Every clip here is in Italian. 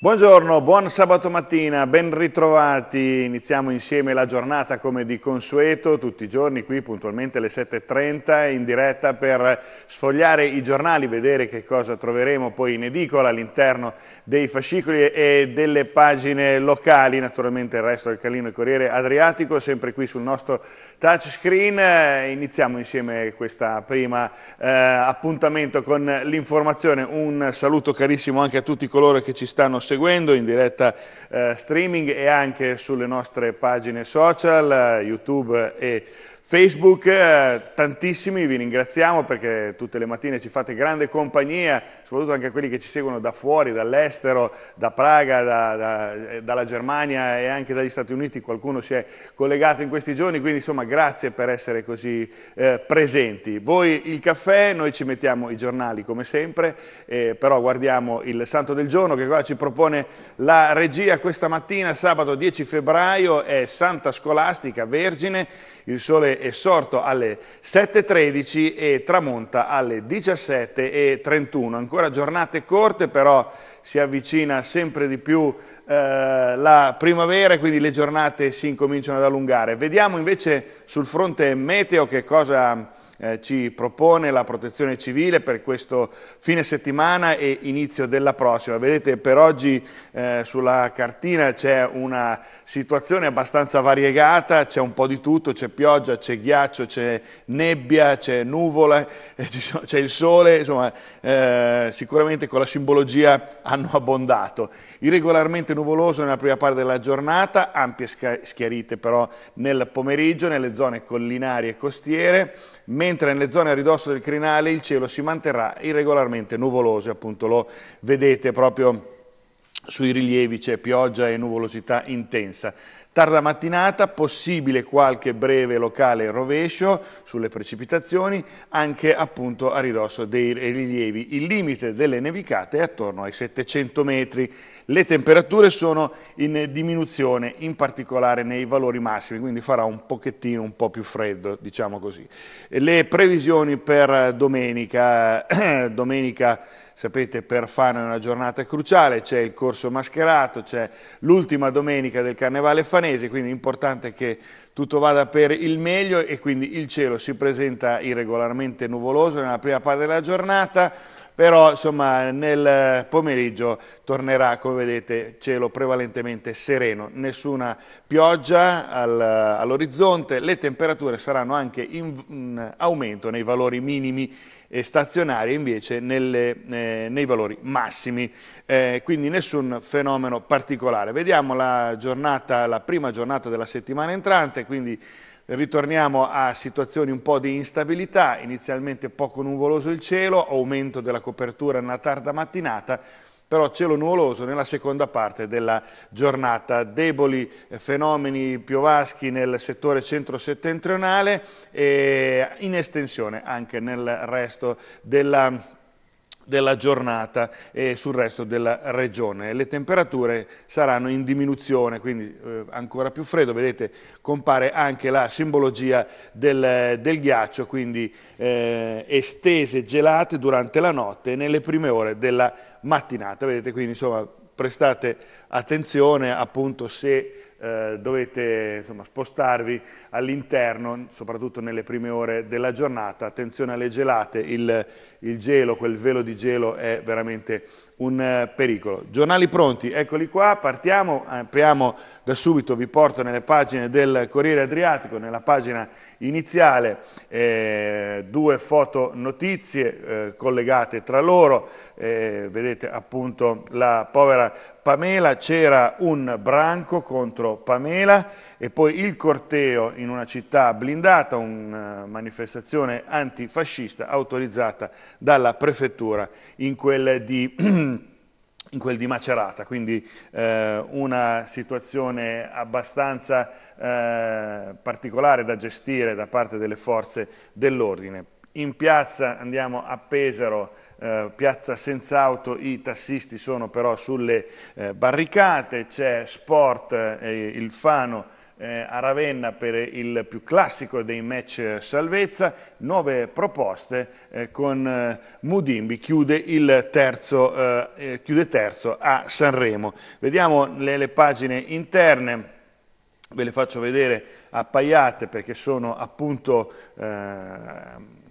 Buongiorno, buon sabato mattina, ben ritrovati. Iniziamo insieme la giornata come di consueto, tutti i giorni qui puntualmente alle 7.30 in diretta per sfogliare i giornali, vedere che cosa troveremo poi in edicola all'interno dei fascicoli e delle pagine locali. Naturalmente il resto del Calino e Corriere Adriatico, sempre qui sul nostro touchscreen. Eh, iniziamo insieme questa prima eh, appuntamento con l'informazione. Un saluto carissimo anche a tutti coloro che ci stanno seguendo in diretta eh, streaming e anche sulle nostre pagine social, eh, YouTube e Facebook, eh, tantissimi, vi ringraziamo perché tutte le mattine ci fate grande compagnia, soprattutto anche a quelli che ci seguono da fuori, dall'estero, da Praga, da, da, eh, dalla Germania e anche dagli Stati Uniti, qualcuno si è collegato in questi giorni, quindi insomma grazie per essere così eh, presenti. Voi il caffè, noi ci mettiamo i giornali come sempre, eh, però guardiamo il Santo del Giorno che cosa ci propone la regia questa mattina, sabato 10 febbraio, è Santa Scolastica Vergine, il sole è sorto alle 7.13 e tramonta alle 17.31. Ancora giornate corte, però si avvicina sempre di più eh, la primavera e quindi le giornate si incominciano ad allungare. Vediamo invece sul fronte meteo che cosa eh, ci propone la protezione civile per questo fine settimana e inizio della prossima. Vedete per oggi eh, sulla cartina c'è una situazione abbastanza variegata, c'è un po' di tutto, c'è pioggia, c'è ghiaccio, c'è nebbia, c'è nuvola, eh, c'è il sole, insomma eh, sicuramente con la simbologia hanno abbondato. Irregolarmente nuvoloso nella prima parte della giornata, ampie schiarite però nel pomeriggio nelle zone collinari e costiere, mentre nelle zone a ridosso del crinale il cielo si manterrà irregolarmente nuvoloso, appunto lo vedete proprio sui rilievi c'è pioggia e nuvolosità intensa. Tarda mattinata, possibile qualche breve locale rovescio sulle precipitazioni, anche appunto a ridosso dei rilievi. Il limite delle nevicate è attorno ai 700 metri. Le temperature sono in diminuzione, in particolare nei valori massimi, quindi farà un pochettino un po' più freddo, diciamo così. Le previsioni per domenica, domenica sapete per Fano è una giornata cruciale, c'è il corso mascherato, c'è l'ultima domenica del Carnevale Fanese, quindi è importante che tutto vada per il meglio e quindi il cielo si presenta irregolarmente nuvoloso nella prima parte della giornata, però insomma, nel pomeriggio tornerà come vedete cielo prevalentemente sereno, nessuna pioggia al, all'orizzonte, le temperature saranno anche in, in aumento nei valori minimi e stazionarie invece nelle, eh, nei valori massimi, eh, quindi nessun fenomeno particolare. Vediamo la, giornata, la prima giornata della settimana entrante, quindi ritorniamo a situazioni un po' di instabilità, inizialmente poco nuvoloso il cielo, aumento della copertura nella tarda mattinata, però cielo nuvoloso nella seconda parte della giornata, deboli eh, fenomeni piovaschi nel settore centro-settentrionale e in estensione anche nel resto della della giornata e sul resto della regione. Le temperature saranno in diminuzione, quindi eh, ancora più freddo, vedete compare anche la simbologia del, del ghiaccio, quindi eh, estese gelate durante la notte e nelle prime ore della mattinata, vedete quindi insomma prestate attenzione appunto se eh, dovete insomma, spostarvi all'interno, soprattutto nelle prime ore della giornata. Attenzione alle gelate, il, il gelo, quel velo di gelo è veramente un eh, pericolo. Giornali pronti, eccoli qua, partiamo, apriamo da subito, vi porto nelle pagine del Corriere Adriatico, nella pagina iniziale, eh, due foto notizie eh, collegate tra loro, eh, vedete appunto la povera Pamela c'era un branco contro Pamela e poi il corteo in una città blindata, una manifestazione antifascista autorizzata dalla prefettura in quel di... in quel di Macerata, quindi eh, una situazione abbastanza eh, particolare da gestire da parte delle forze dell'ordine. In piazza andiamo a Pesaro, eh, piazza senza auto i tassisti sono però sulle eh, barricate, c'è Sport, eh, il Fano eh, a Ravenna per il più classico dei match salvezza, nuove proposte eh, con eh, Mudimbi, chiude, terzo, chiude terzo a Sanremo. Vediamo le, le pagine interne ve le faccio vedere appaiate perché sono appunto eh,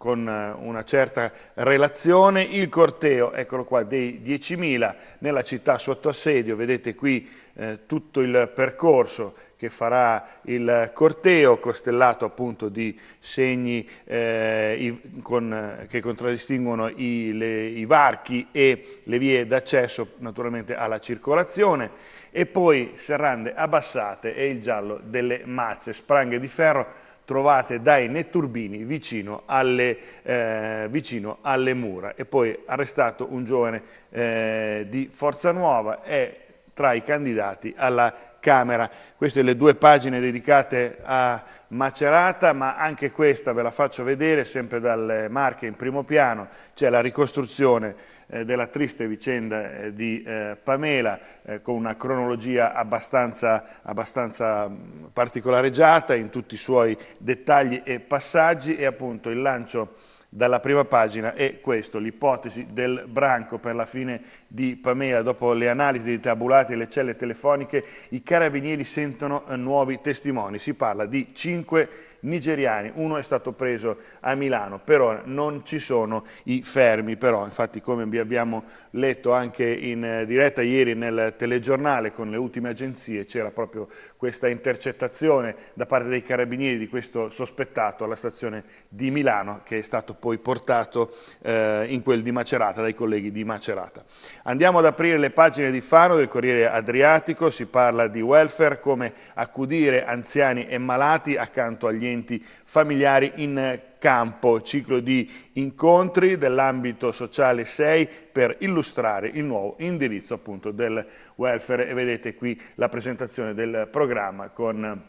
con eh, una certa relazione, il corteo, eccolo qua, dei 10.000 nella città sotto assedio, vedete qui eh, tutto il percorso che farà il corteo, costellato appunto di segni eh, i, con, eh, che contraddistinguono i, le, i varchi e le vie d'accesso naturalmente alla circolazione, e poi serrande abbassate e il giallo delle mazze, spranghe di ferro, trovate dai netturbini vicino alle, eh, vicino alle mura. E poi arrestato un giovane eh, di Forza Nuova è tra i candidati alla Camera. Queste le due pagine dedicate a Macerata, ma anche questa ve la faccio vedere sempre dalle Marche in primo piano, c'è la ricostruzione eh, della triste vicenda eh, di eh, Pamela, con una cronologia abbastanza, abbastanza particolareggiata in tutti i suoi dettagli e passaggi e appunto il lancio dalla prima pagina è questo, l'ipotesi del branco per la fine di Pamela. Dopo le analisi dei tabulati e le celle telefoniche, i carabinieri sentono nuovi testimoni. Si parla di cinque nigeriani, uno è stato preso a Milano, però non ci sono i fermi, però infatti come vi abbiamo letto anche in eh, diretta ieri nel telegiornale con le ultime agenzie c'era proprio questa intercettazione da parte dei carabinieri di questo sospettato alla stazione di Milano che è stato poi portato eh, in quel di Macerata dai colleghi di Macerata. Andiamo ad aprire le pagine di Fano del Corriere Adriatico, si parla di welfare, come accudire anziani e malati accanto agli approfondimenti familiari in campo, ciclo di incontri dell'ambito sociale 6 per illustrare il nuovo indirizzo appunto del welfare e vedete qui la presentazione del programma con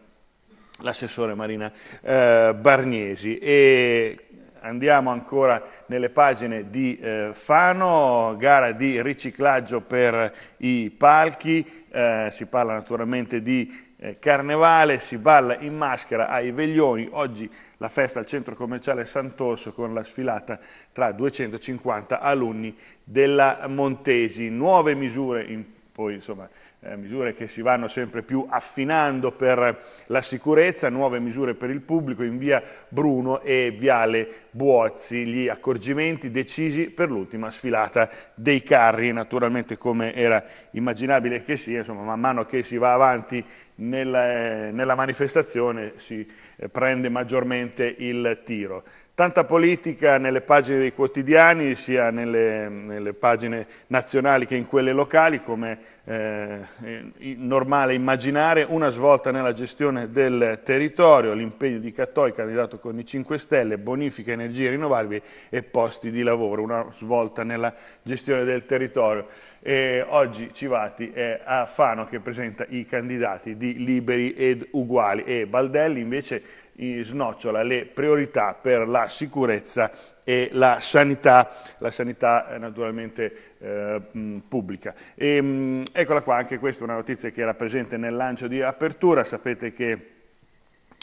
l'assessore Marina eh, Barniesi e andiamo ancora nelle pagine di eh, Fano, gara di riciclaggio per i palchi, eh, si parla naturalmente di eh, carnevale, si balla in maschera ai veglioni, oggi la festa al centro commerciale Sant'Orso con la sfilata tra 250 alunni della Montesi, nuove misure in, poi insomma eh, misure che si vanno sempre più affinando per la sicurezza, nuove misure per il pubblico in via Bruno e viale Buozzi, gli accorgimenti decisi per l'ultima sfilata dei carri, naturalmente come era immaginabile che sia, insomma man mano che si va avanti nella, eh, nella manifestazione si eh, prende maggiormente il tiro. Tanta politica nelle pagine dei quotidiani, sia nelle, nelle pagine nazionali che in quelle locali, come eh, normale immaginare, una svolta nella gestione del territorio, l'impegno di Cattoi, candidato con i 5 Stelle, bonifica, energie rinnovabili e posti di lavoro, una svolta nella gestione del territorio. E oggi Civati è a Fano che presenta i candidati di Liberi ed Uguali e Baldelli invece snocciola le priorità per la sicurezza e la sanità, la sanità eh, naturalmente eh, pubblica. E, ehm, eccola qua, anche questa è una notizia che era presente nel lancio di apertura, sapete che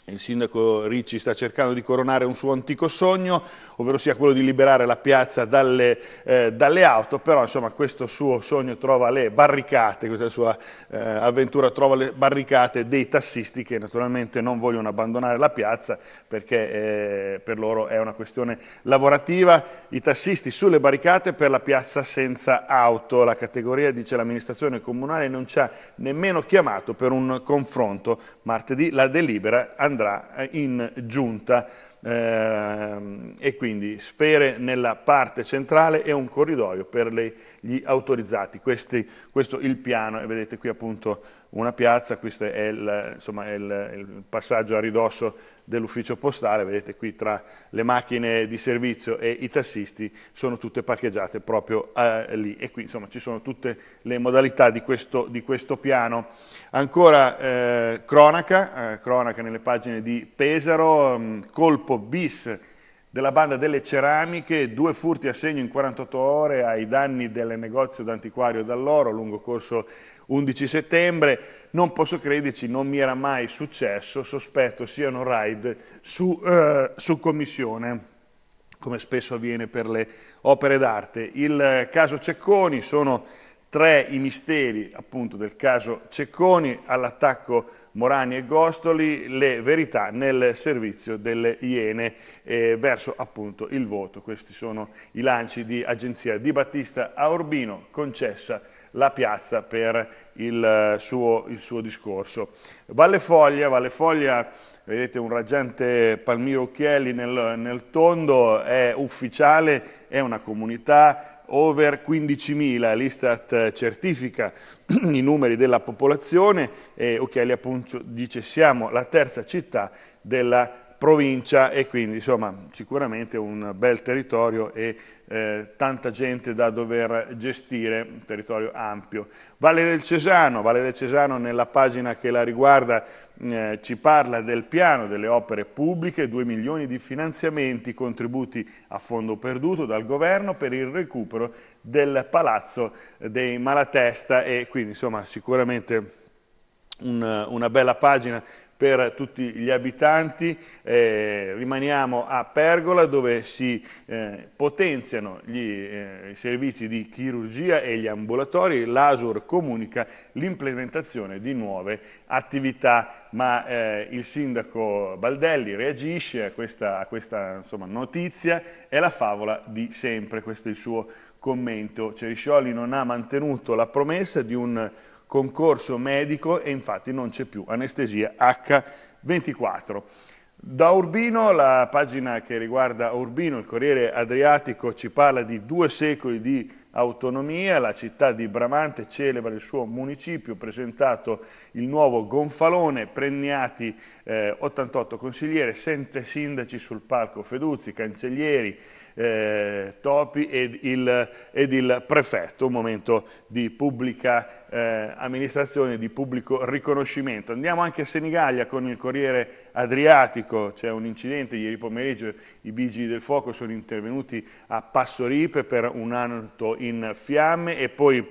il sindaco Ricci sta cercando di coronare un suo antico sogno, ovvero sia quello di liberare la piazza dalle, eh, dalle auto, però insomma, questo suo sogno trova le barricate, questa sua eh, avventura trova le barricate dei tassisti che naturalmente non vogliono abbandonare la piazza perché eh, per loro è una questione lavorativa. I tassisti sulle barricate per la piazza senza auto, la categoria dice l'amministrazione comunale non ci ha nemmeno chiamato per un confronto. Martedì la delibera andrà andrà eh, in giunta eh, e quindi sfere nella parte centrale e un corridoio per le gli autorizzati, Questi, questo è il piano e vedete qui appunto una piazza, questo è il, insomma, è il, il passaggio a ridosso dell'ufficio postale, vedete qui tra le macchine di servizio e i tassisti sono tutte parcheggiate proprio eh, lì e qui insomma ci sono tutte le modalità di questo, di questo piano. Ancora eh, cronaca, eh, cronaca nelle pagine di Pesaro, mh, mm, colpo bis della banda delle ceramiche, due furti a segno in 48 ore ai danni del negozio d'antiquario dall'oro, lungo corso 11 settembre, non posso crederci, non mi era mai successo, sospetto siano raid su, uh, su commissione come spesso avviene per le opere d'arte. Il eh, caso Cecconi sono Tre i misteri appunto del caso Cecconi, all'attacco Morani e Gostoli, le verità nel servizio delle Iene eh, verso appunto il voto. Questi sono i lanci di agenzia di Battista a Urbino, concessa la piazza per il eh, suo, il suo discorso. Valle Foglia, Valle Foglia, vedete un raggiante Palmiro Occhielli nel, nel tondo, è ufficiale, è una comunità, over 15.000, l'Istat certifica i numeri della popolazione e Occhiali appunto dice siamo la terza città della provincia e quindi insomma sicuramente un bel territorio e eh, tanta gente da dover gestire, un territorio ampio. Valle del Cesano, Valle del Cesano nella pagina che la riguarda mm, eh, ci parla del piano delle opere pubbliche, 2 milioni di finanziamenti, contributi a fondo perduto dal governo per il recupero del palazzo eh, dei Malatesta e quindi insomma sicuramente un, una bella pagina per tutti gli abitanti, eh, rimaniamo a Pergola dove si eh, potenziano gli eh, servizi di chirurgia e gli ambulatori, l'ASUR comunica l'implementazione di nuove attività, ma eh, il sindaco Baldelli reagisce a questa, a questa insomma, notizia, è la favola di sempre, questo è il suo commento. Ceriscioli non ha mantenuto la promessa di un concorso medico e infatti non c'è più anestesia H24. Da Urbino, la pagina che riguarda Urbino, il Corriere Adriatico, ci parla di due secoli di autonomia, la città di Bramante celebra il suo municipio, presentato il nuovo gonfalone, premiati eh, 88 consiglieri, 7 sindaci sul palco, Feduzzi, cancellieri, eh, Topi ed il, ed il, prefetto, un momento di pubblica eh, amministrazione, di pubblico riconoscimento. Andiamo anche a Senigallia con il Corriere Adriatico, c'è un incidente ieri pomeriggio, i vigili del fuoco sono intervenuti a Passoripe per un auto in fiamme e poi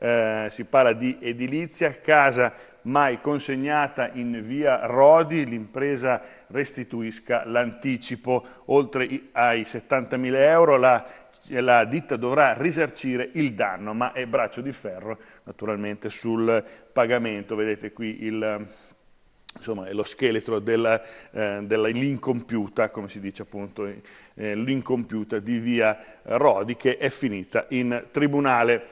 eh, si parla di edilizia, casa mai consegnata in via Rodi, l'impresa restituisca l'anticipo. Oltre ai 70.000 euro la, la, ditta dovrà risarcire il danno, ma è braccio di ferro naturalmente sul pagamento. Vedete qui il, insomma, lo scheletro dell'incompiuta, eh, dell come si dice appunto, eh, l'incompiuta di via Rodi che è finita in tribunale.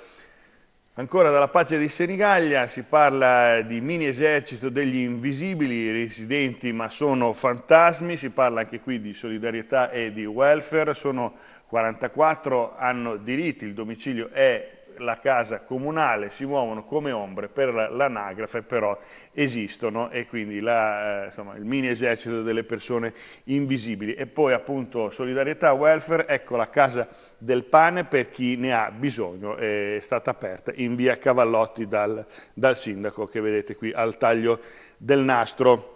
Ancora dalla pace di Senigallia si parla di mini esercito degli invisibili residenti ma sono fantasmi, si parla anche qui di solidarietà e di welfare, sono 44, hanno diritti, il domicilio è la casa comunale si muovono come ombre per l'anagrafe, però esistono e quindi la, eh, insomma, il mini esercito delle persone invisibili. E poi appunto solidarietà, welfare, ecco la casa del pane per chi ne ha bisogno, è stata aperta in via Cavallotti dal, dal sindaco che vedete qui al taglio del nastro.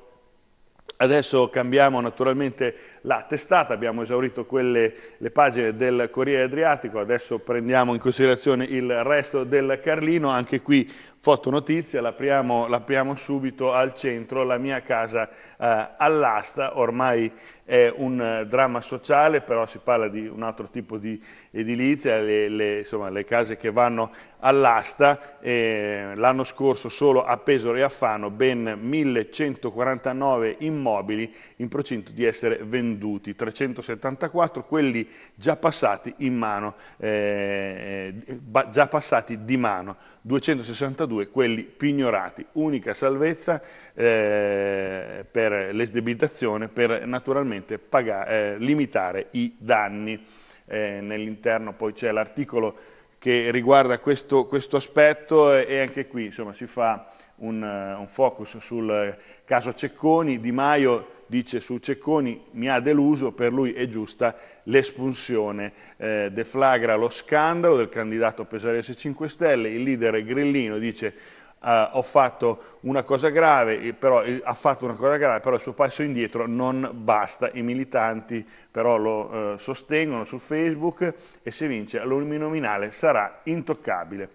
Adesso cambiamo naturalmente la testata, abbiamo esaurito quelle, le pagine del Corriere Adriatico, adesso prendiamo in considerazione il resto del Carlino, anche qui fotonotizia, l'apriamo, l'apriamo subito al centro, la mia casa eh, all'asta, ormai è un dramma sociale, però si parla di un altro tipo di edilizia, le, le, insomma, le case che vanno all'asta, eh, l'anno scorso solo a Pesaro e a Fano ben 1149 immobili in procinto di essere venduti venduti 374, quelli già passati in mano, eh, eh già passati di mano 262, quelli pignorati. Unica salvezza eh, per l'esdebitazione per naturalmente pagare, eh, limitare i danni. Eh, nell'interno poi c'è l'articolo che riguarda questo, questo aspetto e anche qui insomma, si fa un, eh, un focus sul caso Cecconi, Di Maio dice su Cecconi, mi ha deluso, per lui è giusta l'espulsione. Eh, deflagra lo scandalo del candidato Pesarese 5 Stelle, il leader Grillino dice Uh, ho fatto una cosa grave, però, eh, ha fatto una cosa grave, però il suo passo indietro non basta. I militanti però lo uh, sostengono su Facebook e se vince all'uninominale sarà intoccabile.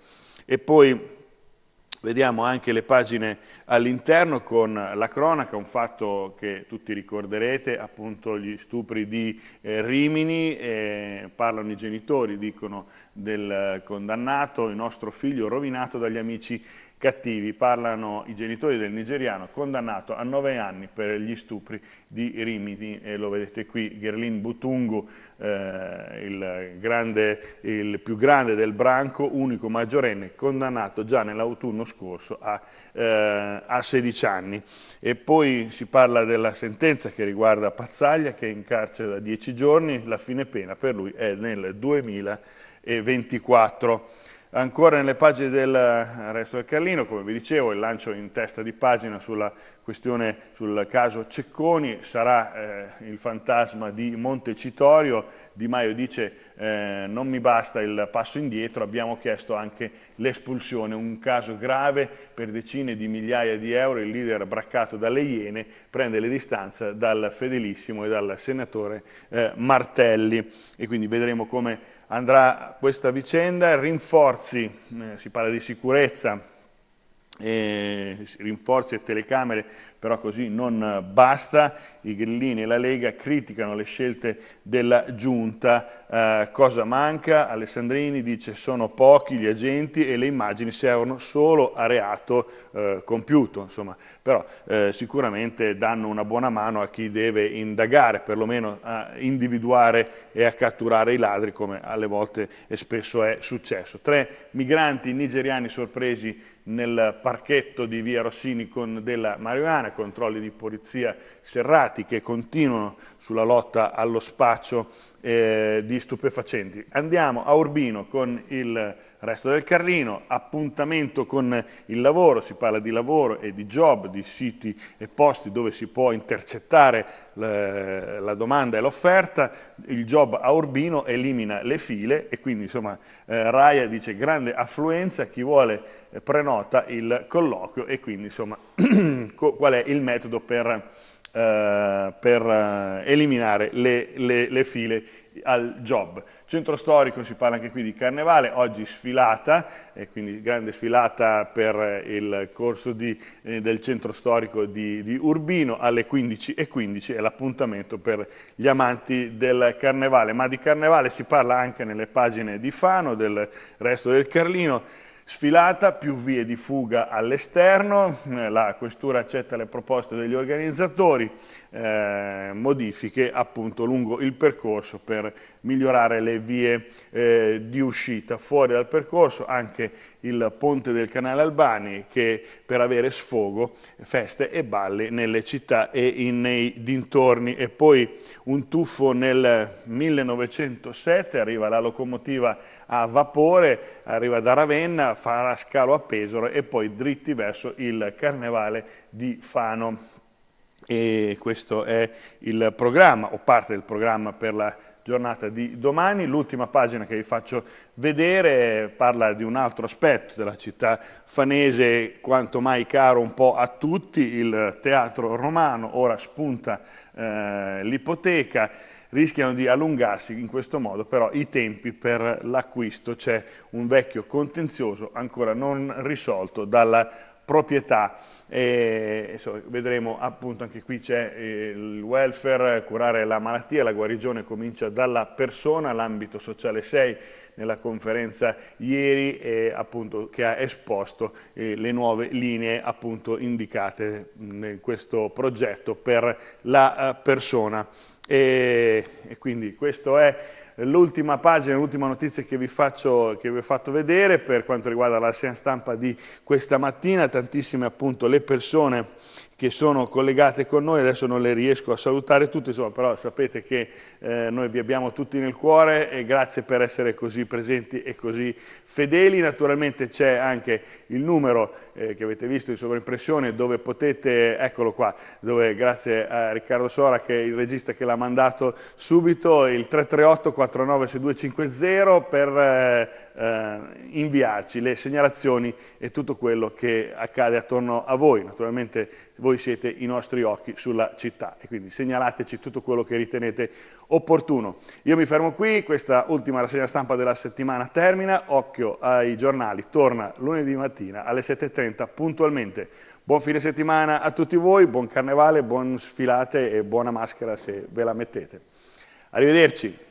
E poi Vediamo anche le pagine all'interno con la cronaca, un fatto che tutti ricorderete, appunto gli stupri di eh, Rimini, eh, parlano i genitori, dicono del condannato, il nostro figlio rovinato dagli amici cattivi, parlano i genitori del nigeriano condannato a nove anni per gli stupri di Rimini, e lo vedete qui, Gerlin Butungu, eh, il, grande, il, più grande del branco, unico maggiorenne, condannato già nell'autunno scorso a, eh, a 16 anni. E poi si parla della sentenza che riguarda Pazzaglia, che è in carcere da 10 giorni, la fine pena per lui è nel 2024. Ancora nelle pagine del eh, Resto del Carlino, come vi dicevo, il lancio in testa di pagina sulla questione, sul caso Cecconi, sarà eh, il fantasma di Montecitorio, Di Maio dice eh, non mi basta il passo indietro, abbiamo chiesto anche l'espulsione, un caso grave per decine di migliaia di euro, il leader braccato dalle Iene prende le distanze dal fedelissimo e dal senatore eh, Martelli e quindi vedremo come andrà questa vicenda, rinforzi, eh, si parla di sicurezza, eh, rinforzi e telecamere, però così non basta, i grillini e la Lega criticano le scelte della giunta, eh, cosa manca? Alessandrini dice sono pochi gli agenti e le immagini servono solo a reato eh, compiuto, insomma, però eh, sicuramente danno una buona mano a chi deve indagare, perlomeno a individuare e a catturare i ladri come alle volte e spesso è successo. Tre migranti nigeriani sorpresi nel parchetto di via Rossini con della marijuana, controlli di polizia serrati che continuano sulla lotta allo spaccio eh, di stupefacenti. Andiamo a Urbino con il resto del Carlino, appuntamento con il lavoro, si parla di lavoro e di job, di siti e posti dove si può intercettare la domanda e l'offerta, il job a Urbino elimina le file e quindi insomma eh, Raia dice grande affluenza, chi vuole eh, prenota il colloquio e quindi insomma qual è il metodo per eh, per eh, eliminare le, le, le file al job. Centro storico si parla anche qui di carnevale, oggi sfilata, eh, quindi grande sfilata per eh, il corso di, eh, del centro storico di, di Urbino alle 15.15 15 è l'appuntamento per gli amanti del carnevale, ma di carnevale si parla anche nelle pagine di Fano, del resto del Carlino sfilata, più vie di fuga all'esterno, la questura accetta le proposte degli organizzatori eh, modifiche appunto lungo il percorso per migliorare le vie eh, di uscita fuori dal percorso, anche il ponte del canale Albani che per avere sfogo, feste e balli nelle città e in, nei dintorni e poi un tuffo nel 1907 arriva la locomotiva a vapore, arriva da Ravenna, farà scalo a Pesaro e poi dritti verso il carnevale di Fano e questo è il programma o parte del programma per la giornata di domani. L'ultima pagina che vi faccio vedere parla di un altro aspetto della città fanese, quanto mai caro un po' a tutti, il teatro romano, ora spunta eh, l'ipoteca, rischiano di allungarsi in questo modo però i tempi per l'acquisto, c'è un vecchio contenzioso ancora non risolto dalla proprietà. E, so, vedremo appunto anche qui c'è eh, il welfare, curare la malattia, la guarigione comincia dalla persona, l'ambito sociale 6 nella conferenza ieri eh, appunto, che ha esposto eh, le nuove linee appunto, indicate in questo progetto per la eh, persona. E, e quindi questo è l'ultima pagina, l'ultima notizia che vi, faccio, che vi ho fatto vedere per quanto riguarda la segna stampa di questa mattina, tantissime appunto le persone che sono collegate con noi, adesso non le riesco a salutare tutte, insomma, però sapete che eh, noi vi abbiamo tutti nel cuore e grazie per essere così presenti e così fedeli. Naturalmente c'è anche il numero eh, che avete visto in sovraimpressione dove potete, eccolo qua, dove grazie a Riccardo Sora che è il regista che l'ha mandato subito, il 338 3496250 per eh, eh inviarci le segnalazioni e tutto quello che accade attorno a voi. Naturalmente voi siete i nostri occhi sulla città e quindi segnalateci tutto quello che ritenete opportuno. Io mi fermo qui, questa ultima rassegna stampa della settimana termina, occhio ai giornali, torna lunedì mattina alle 7.30 puntualmente. Buon fine settimana a tutti voi, buon carnevale, buon sfilate e buona maschera se ve la mettete. Arrivederci.